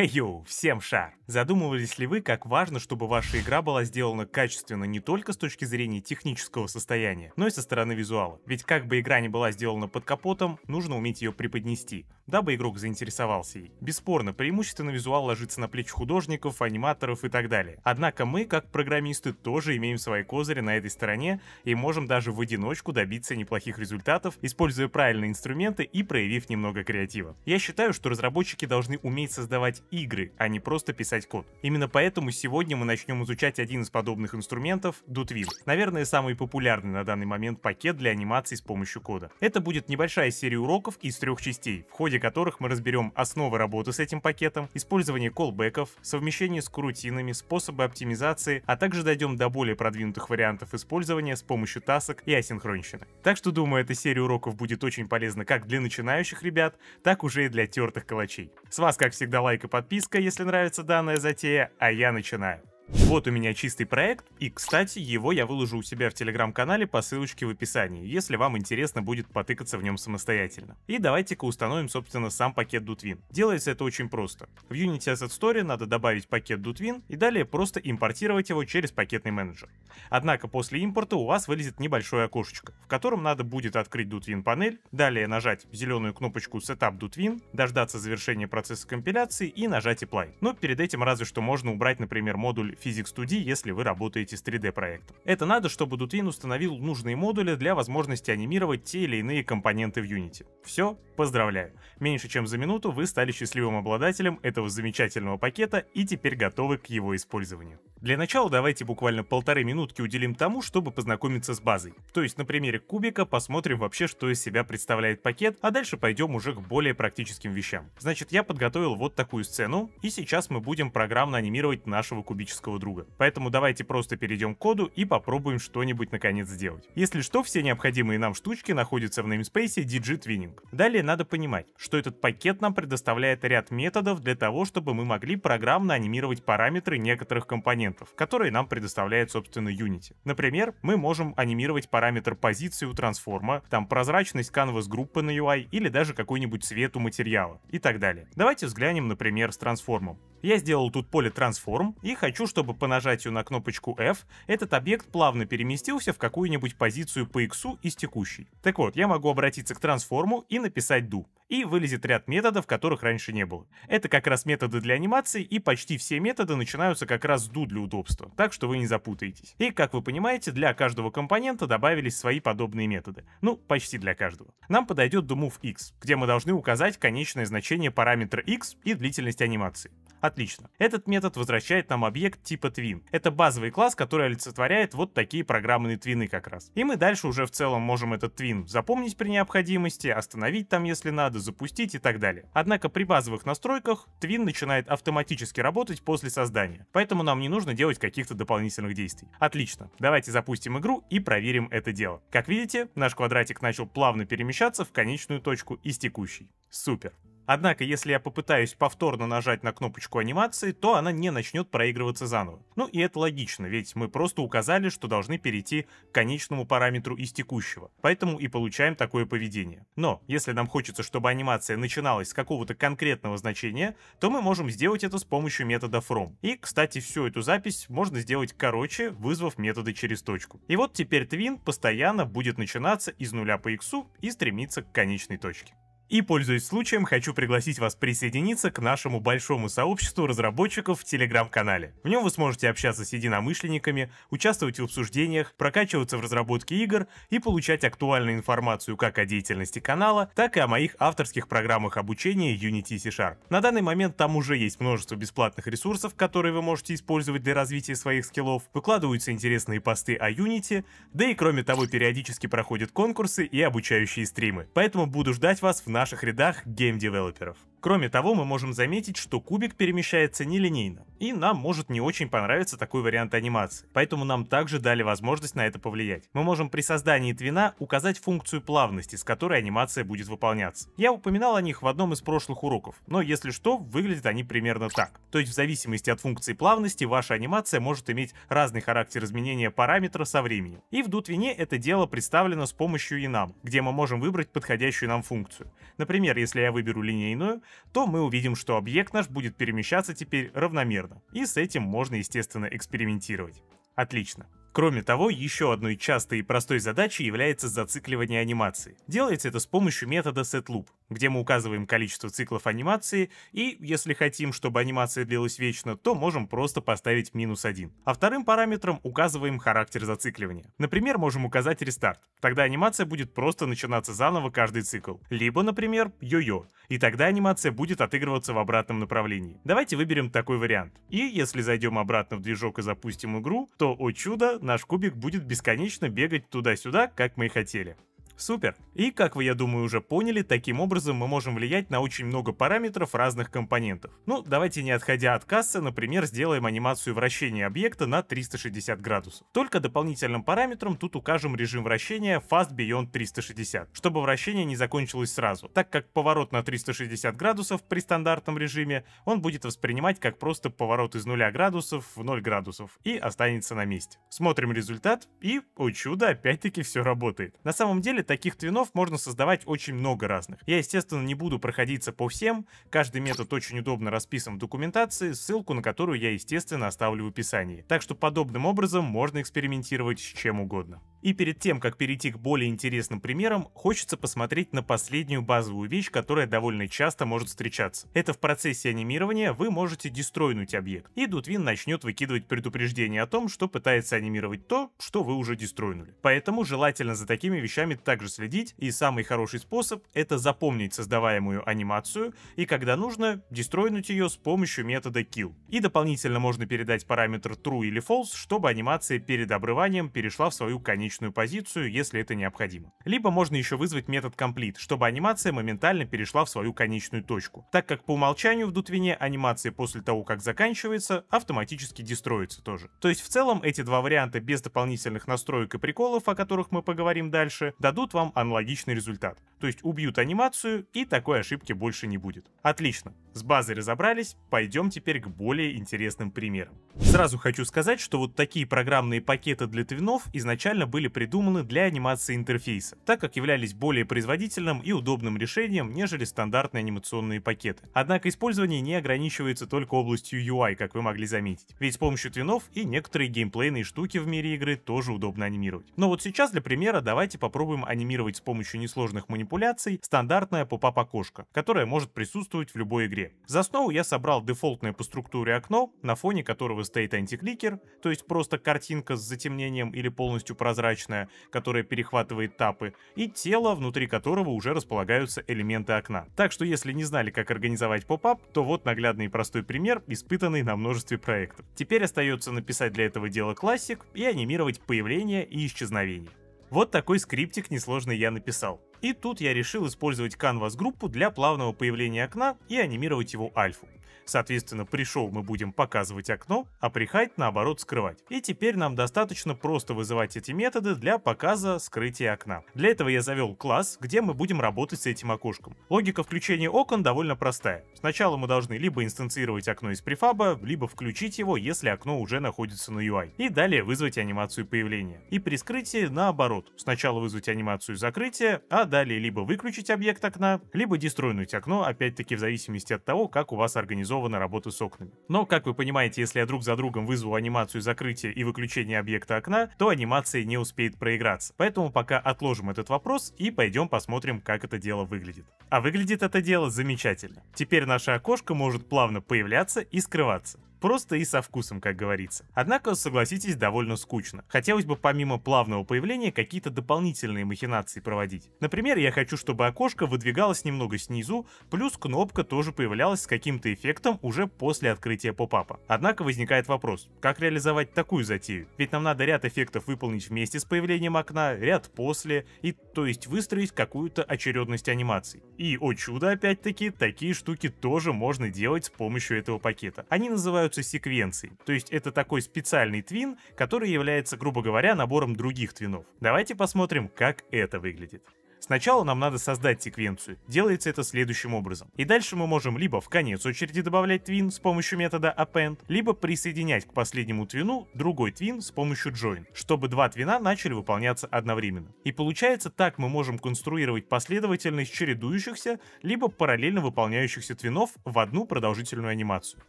Хей-йоу, всем шар! Задумывались ли вы, как важно, чтобы ваша игра была сделана качественно не только с точки зрения технического состояния, но и со стороны визуала? Ведь как бы игра ни была сделана под капотом, нужно уметь ее преподнести, дабы игрок заинтересовался ей. Бесспорно, преимущественно визуал ложится на плечи художников, аниматоров и так далее. Однако мы, как программисты, тоже имеем свои козыри на этой стороне и можем даже в одиночку добиться неплохих результатов, используя правильные инструменты и проявив немного креатива. Я считаю, что разработчики должны уметь создавать игры, а не просто писать код. Именно поэтому сегодня мы начнем изучать один из подобных инструментов — Dutwig. Наверное, самый популярный на данный момент пакет для анимации с помощью кода. Это будет небольшая серия уроков из трех частей, в ходе которых мы разберем основы работы с этим пакетом, использование колбеков, совмещение с крутинами, способы оптимизации, а также дойдем до более продвинутых вариантов использования с помощью тасок и асинхронщины. Так что думаю, эта серия уроков будет очень полезна как для начинающих ребят, так уже и для тертых калачей. С вас, как всегда, лайк и подписка подписка, если нравится данная затея, а я начинаю. Вот у меня чистый проект, и, кстати, его я выложу у себя в телеграм-канале по ссылочке в описании, если вам интересно будет потыкаться в нем самостоятельно. И давайте-ка установим, собственно, сам пакет Dutwin. Делается это очень просто. В Unity Asset Store надо добавить пакет Dutwin и далее просто импортировать его через пакетный менеджер. Однако после импорта у вас вылезет небольшое окошечко, в котором надо будет открыть Dutwin панель, далее нажать зеленую кнопочку Setup Dutwin, дождаться завершения процесса компиляции и нажать Apply. Но перед этим разве что можно убрать, например, модуль Physical Physics 2 если вы работаете с 3D-проектом. Это надо, чтобы Dutin установил нужные модули для возможности анимировать те или иные компоненты в Unity. Все, поздравляю. Меньше чем за минуту вы стали счастливым обладателем этого замечательного пакета и теперь готовы к его использованию. Для начала давайте буквально полторы минутки уделим тому, чтобы познакомиться с базой. То есть на примере кубика посмотрим вообще, что из себя представляет пакет, а дальше пойдем уже к более практическим вещам. Значит, я подготовил вот такую сцену, и сейчас мы будем программно анимировать нашего кубического друга друга. Поэтому давайте просто перейдем к коду и попробуем что-нибудь наконец сделать. Если что, все необходимые нам штучки находятся в namespace digitwinning. Далее надо понимать, что этот пакет нам предоставляет ряд методов для того, чтобы мы могли программно анимировать параметры некоторых компонентов, которые нам предоставляет собственно Unity. Например, мы можем анимировать параметр позиции у трансформа, там прозрачность canvas группы на UI или даже какой-нибудь цвет у материала и так далее. Давайте взглянем, например, с трансформом. Я сделал тут поле трансформ и хочу, чтобы по нажатию на кнопочку F этот объект плавно переместился в какую-нибудь позицию по X из текущей. Так вот, я могу обратиться к трансформу и написать do и вылезет ряд методов, которых раньше не было. Это как раз методы для анимации, и почти все методы начинаются как раз с ду для удобства, так что вы не запутаетесь. И, как вы понимаете, для каждого компонента добавились свои подобные методы. Ну, почти для каждого. Нам подойдет do x, где мы должны указать конечное значение параметра x и длительность анимации. Отлично. Этот метод возвращает нам объект типа twin. Это базовый класс, который олицетворяет вот такие программные твины как раз. И мы дальше уже в целом можем этот твин запомнить при необходимости, остановить там, если надо, запустить и так далее. Однако при базовых настройках Twin начинает автоматически работать после создания, поэтому нам не нужно делать каких-то дополнительных действий. Отлично, давайте запустим игру и проверим это дело. Как видите, наш квадратик начал плавно перемещаться в конечную точку из текущей. Супер! Однако, если я попытаюсь повторно нажать на кнопочку анимации, то она не начнет проигрываться заново. Ну и это логично, ведь мы просто указали, что должны перейти к конечному параметру из текущего. Поэтому и получаем такое поведение. Но, если нам хочется, чтобы анимация начиналась с какого-то конкретного значения, то мы можем сделать это с помощью метода from. И, кстати, всю эту запись можно сделать короче, вызвав методы через точку. И вот теперь Twin постоянно будет начинаться из нуля по x и стремиться к конечной точке. И, пользуясь случаем, хочу пригласить вас присоединиться к нашему большому сообществу разработчиков в Телеграм-канале. В нем вы сможете общаться с единомышленниками, участвовать в обсуждениях, прокачиваться в разработке игр и получать актуальную информацию как о деятельности канала, так и о моих авторских программах обучения Unity C-Sharp. На данный момент там уже есть множество бесплатных ресурсов, которые вы можете использовать для развития своих скиллов, выкладываются интересные посты о Unity, да и кроме того периодически проходят конкурсы и обучающие стримы. Поэтому буду ждать вас в нашем наших рядах гейм-девелоперов. Кроме того, мы можем заметить, что кубик перемещается нелинейно, и нам может не очень понравиться такой вариант анимации, поэтому нам также дали возможность на это повлиять. Мы можем при создании твина указать функцию плавности, с которой анимация будет выполняться. Я упоминал о них в одном из прошлых уроков, но если что, выглядят они примерно так. То есть в зависимости от функции плавности ваша анимация может иметь разный характер изменения параметра со временем. И в Дутвине это дело представлено с помощью enum, где мы можем выбрать подходящую нам функцию. Например, если я выберу линейную, то мы увидим, что объект наш будет перемещаться теперь равномерно, и с этим можно, естественно, экспериментировать. Отлично. Кроме того, еще одной частой и простой задачей является зацикливание анимации. Делается это с помощью метода setLoop где мы указываем количество циклов анимации, и если хотим, чтобы анимация длилась вечно, то можем просто поставить минус 1. А вторым параметром указываем характер зацикливания. Например, можем указать рестарт, тогда анимация будет просто начинаться заново каждый цикл. Либо, например, йо-йо, и тогда анимация будет отыгрываться в обратном направлении. Давайте выберем такой вариант. И если зайдем обратно в движок и запустим игру, то, о чудо, наш кубик будет бесконечно бегать туда-сюда, как мы и хотели. Супер. И, как вы, я думаю, уже поняли, таким образом мы можем влиять на очень много параметров разных компонентов. Ну, давайте не отходя от кассы, например, сделаем анимацию вращения объекта на 360 градусов. Только дополнительным параметром тут укажем режим вращения Fast Beyond 360, чтобы вращение не закончилось сразу, так как поворот на 360 градусов при стандартном режиме он будет воспринимать как просто поворот из 0 градусов в 0 градусов и останется на месте. Смотрим результат и, о чудо, опять-таки все работает. На самом деле таких твинов можно создавать очень много разных. Я, естественно, не буду проходиться по всем, каждый метод очень удобно расписан в документации, ссылку на которую я, естественно, оставлю в описании. Так что подобным образом можно экспериментировать с чем угодно. И перед тем, как перейти к более интересным примерам, хочется посмотреть на последнюю базовую вещь, которая довольно часто может встречаться. Это в процессе анимирования вы можете дестройнуть объект, и Дутвин начнет выкидывать предупреждение о том, что пытается анимировать то, что вы уже дестройнули. Поэтому желательно за такими вещами также следить, и самый хороший способ — это запомнить создаваемую анимацию, и когда нужно, дестройнуть ее с помощью метода kill. И дополнительно можно передать параметр true или false, чтобы анимация перед обрыванием перешла в свою конечную конечную позицию, если это необходимо. Либо можно еще вызвать метод complete, чтобы анимация моментально перешла в свою конечную точку, так как по умолчанию в Дутвине анимация после того, как заканчивается, автоматически дестроится тоже. То есть в целом эти два варианта без дополнительных настроек и приколов, о которых мы поговорим дальше, дадут вам аналогичный результат. То есть убьют анимацию и такой ошибки больше не будет. Отлично. С базой разобрались, пойдем теперь к более интересным примерам. Сразу хочу сказать, что вот такие программные пакеты для твинов изначально были придуманы для анимации интерфейса, так как являлись более производительным и удобным решением, нежели стандартные анимационные пакеты. Однако использование не ограничивается только областью UI, как вы могли заметить, ведь с помощью твинов и некоторые геймплейные штуки в мире игры тоже удобно анимировать. Но вот сейчас для примера давайте попробуем анимировать с помощью несложных манипуляций стандартная поп-ап окошко, которое может присутствовать в любой игре 4. За основу я собрал дефолтное по структуре окно, на фоне которого стоит антикликер, то есть просто картинка с затемнением или полностью прозрачная, которая перехватывает тапы, и тело, внутри которого уже располагаются элементы окна. Так что если не знали, как организовать поп-ап, то вот наглядный и простой пример, испытанный на множестве проектов. Теперь остается написать для этого дела классик и анимировать появление и исчезновение. Вот такой скриптик несложный я написал. И тут я решил использовать Canvas группу для плавного появления окна и анимировать его альфу. Соответственно, пришел мы будем показывать окно, а прихайт наоборот скрывать. И теперь нам достаточно просто вызывать эти методы для показа скрытия окна. Для этого я завел класс, где мы будем работать с этим окошком. Логика включения окон довольно простая. Сначала мы должны либо инстанцировать окно из префаба, либо включить его, если окно уже находится на UI. И далее вызвать анимацию появления. И при скрытии наоборот. Сначала вызвать анимацию закрытия, а далее либо выключить объект окна, либо дестройнуть окно, опять-таки в зависимости от того, как у вас организован организована работа с окнами. Но, как вы понимаете, если я друг за другом вызову анимацию закрытия и выключения объекта окна, то анимация не успеет проиграться. Поэтому пока отложим этот вопрос и пойдем посмотрим, как это дело выглядит. А выглядит это дело замечательно. Теперь наше окошко может плавно появляться и скрываться. Просто и со вкусом, как говорится. Однако, согласитесь, довольно скучно. Хотелось бы помимо плавного появления какие-то дополнительные махинации проводить. Например, я хочу, чтобы окошко выдвигалось немного снизу, плюс кнопка тоже появлялась с каким-то эффектом уже после открытия попапа. Однако возникает вопрос, как реализовать такую затею? Ведь нам надо ряд эффектов выполнить вместе с появлением окна, ряд после, и то есть выстроить какую-то очередность анимаций. И, о чудо, опять-таки, такие штуки тоже можно делать с помощью этого пакета. Они называют называются секвенцией. То есть это такой специальный твин, который является, грубо говоря, набором других твинов. Давайте посмотрим, как это выглядит. Сначала нам надо создать секвенцию. Делается это следующим образом. И дальше мы можем либо в конец очереди добавлять твин с помощью метода append, либо присоединять к последнему твину другой твин с помощью join, чтобы два твина начали выполняться одновременно. И получается так мы можем конструировать последовательность чередующихся, либо параллельно выполняющихся твинов в одну продолжительную анимацию.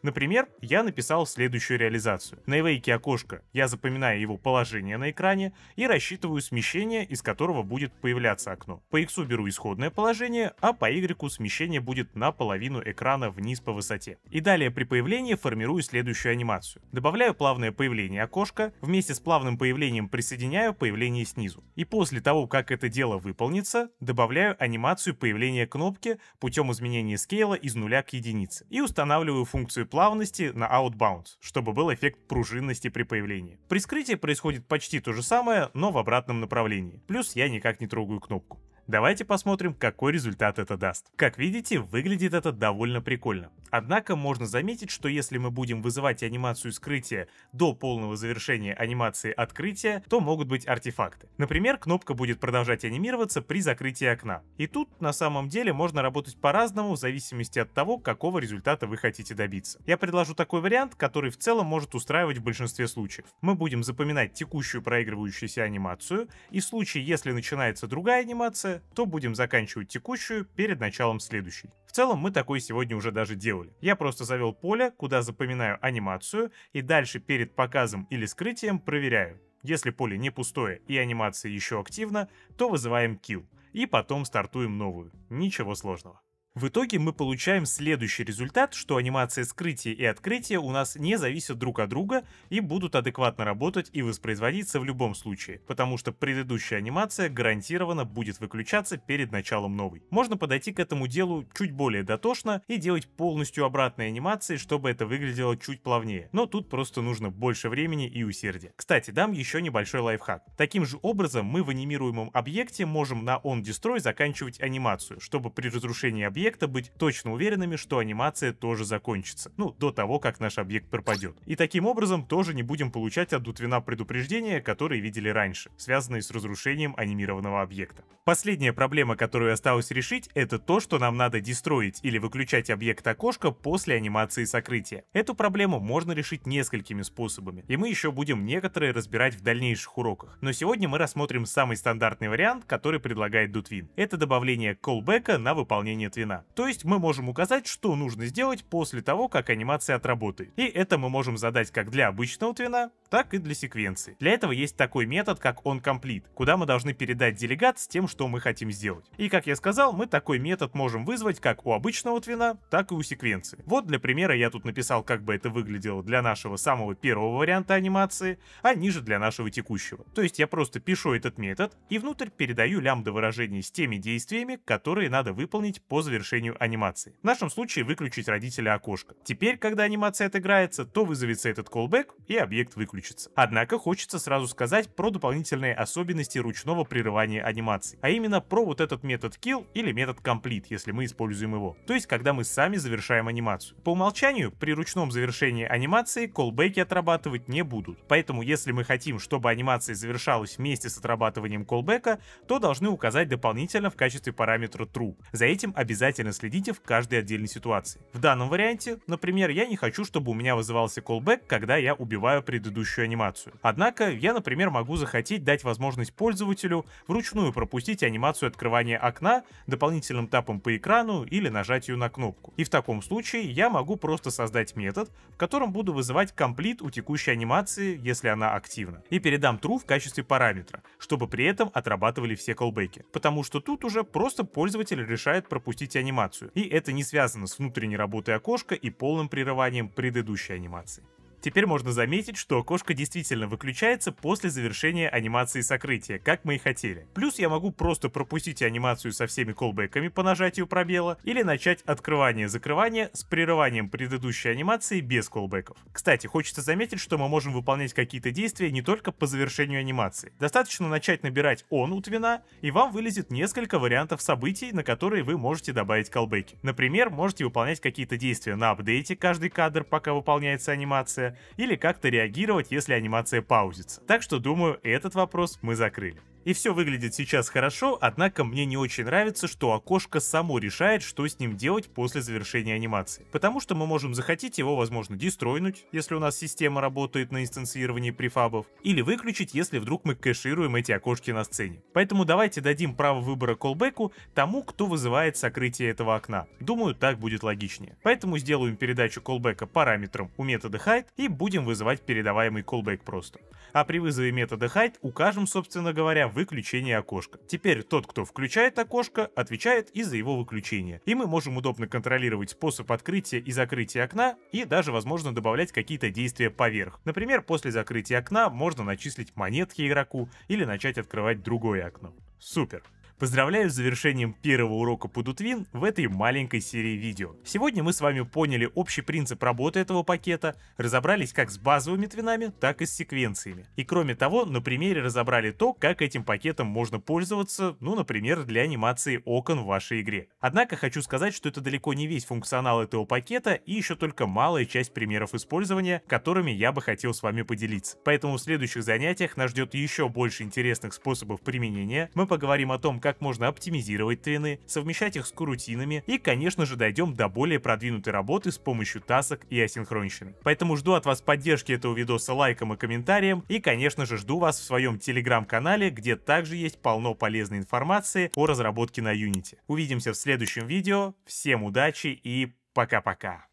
Например, я написал следующую реализацию. На эвейке окошко я запоминаю его положение на экране и рассчитываю смещение, из которого будет появляться окно. По X беру исходное положение, а по Y смещение будет на половину экрана вниз по высоте. И далее при появлении формирую следующую анимацию. Добавляю плавное появление окошка, вместе с плавным появлением присоединяю появление снизу. И после того, как это дело выполнится, добавляю анимацию появления кнопки путем изменения скейла из нуля к единице. И устанавливаю функцию плавности на outbound, чтобы был эффект пружинности при появлении. При скрытии происходит почти то же самое, но в обратном направлении. Плюс я никак не трогаю кнопку. Давайте посмотрим, какой результат это даст. Как видите, выглядит это довольно прикольно. Однако можно заметить, что если мы будем вызывать анимацию скрытия до полного завершения анимации открытия, то могут быть артефакты. Например, кнопка будет продолжать анимироваться при закрытии окна. И тут на самом деле можно работать по-разному в зависимости от того, какого результата вы хотите добиться. Я предложу такой вариант, который в целом может устраивать в большинстве случаев. Мы будем запоминать текущую проигрывающуюся анимацию, и в случае, если начинается другая анимация, то будем заканчивать текущую перед началом следующей. В целом мы такое сегодня уже даже делали. Я просто завел поле, куда запоминаю анимацию, и дальше перед показом или скрытием проверяю. Если поле не пустое и анимация еще активна, то вызываем kill, и потом стартуем новую. Ничего сложного. В итоге мы получаем следующий результат, что анимация скрытия и открытия у нас не зависят друг от друга и будут адекватно работать и воспроизводиться в любом случае, потому что предыдущая анимация гарантированно будет выключаться перед началом новой. Можно подойти к этому делу чуть более дотошно и делать полностью обратные анимации, чтобы это выглядело чуть плавнее, но тут просто нужно больше времени и усердия. Кстати, дам еще небольшой лайфхак. Таким же образом мы в анимируемом объекте можем на On Destroy заканчивать анимацию, чтобы при разрушении объекта объекта быть точно уверенными, что анимация тоже закончится. Ну, до того, как наш объект пропадет. И таким образом тоже не будем получать от Дутвина предупреждения, которые видели раньше, связанные с разрушением анимированного объекта. Последняя проблема, которую осталось решить, это то, что нам надо дестроить или выключать объект окошка после анимации сокрытия. Эту проблему можно решить несколькими способами, и мы еще будем некоторые разбирать в дальнейших уроках. Но сегодня мы рассмотрим самый стандартный вариант, который предлагает Дутвин. Это добавление колбека на выполнение твина выполнена. То есть мы можем указать, что нужно сделать после того, как анимация отработает. И это мы можем задать как для обычного твина, так и для секвенции. Для этого есть такой метод, как onComplete, куда мы должны передать делегат с тем, что мы хотим сделать. И как я сказал, мы такой метод можем вызвать как у обычного твина, так и у секвенции. Вот для примера я тут написал, как бы это выглядело для нашего самого первого варианта анимации, а ниже для нашего текущего. То есть я просто пишу этот метод и внутрь передаю лямбда выражение с теми действиями, которые надо выполнить по завершению анимации. В нашем случае выключить родителя окошка. Теперь, когда анимация отыграется, то вызовется этот callback и объект выключится выключится. Однако хочется сразу сказать про дополнительные особенности ручного прерывания анимации, а именно про вот этот метод kill или метод complete, если мы используем его, то есть когда мы сами завершаем анимацию. По умолчанию при ручном завершении анимации колбеки отрабатывать не будут, поэтому если мы хотим, чтобы анимация завершалась вместе с отрабатыванием колбека, то должны указать дополнительно в качестве параметра true. За этим обязательно следите в каждой отдельной ситуации. В данном варианте, например, я не хочу, чтобы у меня вызывался колбек, когда я убиваю предыдущую текущую анимацию. Однако, я, например, могу захотеть дать возможность пользователю вручную пропустить анимацию открывания окна дополнительным тапом по экрану или нажатию на кнопку. И в таком случае я могу просто создать метод, в котором буду вызывать комплит у текущей анимации, если она активна, и передам true в качестве параметра, чтобы при этом отрабатывали все колбеки. Потому что тут уже просто пользователь решает пропустить анимацию, и это не связано с внутренней работой окошка и полным прерыванием предыдущей анимации. Теперь можно заметить, что окошко действительно выключается после завершения анимации сокрытия, как мы и хотели. Плюс я могу просто пропустить анимацию со всеми колбеками по нажатию пробела, или начать открывание-закрывание с прерыванием предыдущей анимации без колбеков. Кстати, хочется заметить, что мы можем выполнять какие-то действия не только по завершению анимации. Достаточно начать набирать он у твина, и вам вылезет несколько вариантов событий, на которые вы можете добавить колбеки. Например, можете выполнять какие-то действия на апдейте каждый кадр, пока выполняется анимация, или как-то реагировать, если анимация паузится. Так что, думаю, этот вопрос мы закрыли. И все выглядит сейчас хорошо, однако мне не очень нравится, что окошко само решает, что с ним делать после завершения анимации. Потому что мы можем захотеть его, возможно, дестройнуть, если у нас система работает на инстанцировании префабов, или выключить, если вдруг мы кэшируем эти окошки на сцене. Поэтому давайте дадим право выбора колбеку тому, кто вызывает сокрытие этого окна. Думаю, так будет логичнее. Поэтому сделаем передачу колбека параметром у метода height и будем вызывать передаваемый колбек просто. А при вызове метода height укажем, собственно говоря, выключения окошка. Теперь тот, кто включает окошко, отвечает и за его выключение. И мы можем удобно контролировать способ открытия и закрытия окна, и даже, возможно, добавлять какие-то действия поверх. Например, после закрытия окна можно начислить монетки игроку или начать открывать другое окно. Супер! Поздравляю с завершением первого урока по Dutwin в этой маленькой серии видео. Сегодня мы с вами поняли общий принцип работы этого пакета, разобрались как с базовыми твинами, так и с секвенциями. И кроме того, на примере разобрали то, как этим пакетом можно пользоваться, ну, например, для анимации окон в вашей игре. Однако хочу сказать, что это далеко не весь функционал этого пакета и еще только малая часть примеров использования, которыми я бы хотел с вами поделиться. Поэтому в следующих занятиях нас ждет еще больше интересных способов применения, мы поговорим о том, как как можно оптимизировать трины, совмещать их с курутинами и, конечно же, дойдем до более продвинутой работы с помощью тасок и асинхронщины. Поэтому жду от вас поддержки этого видоса лайком и комментарием и, конечно же, жду вас в своем телеграм-канале, где также есть полно полезной информации о разработке на Unity. Увидимся в следующем видео, всем удачи и пока-пока!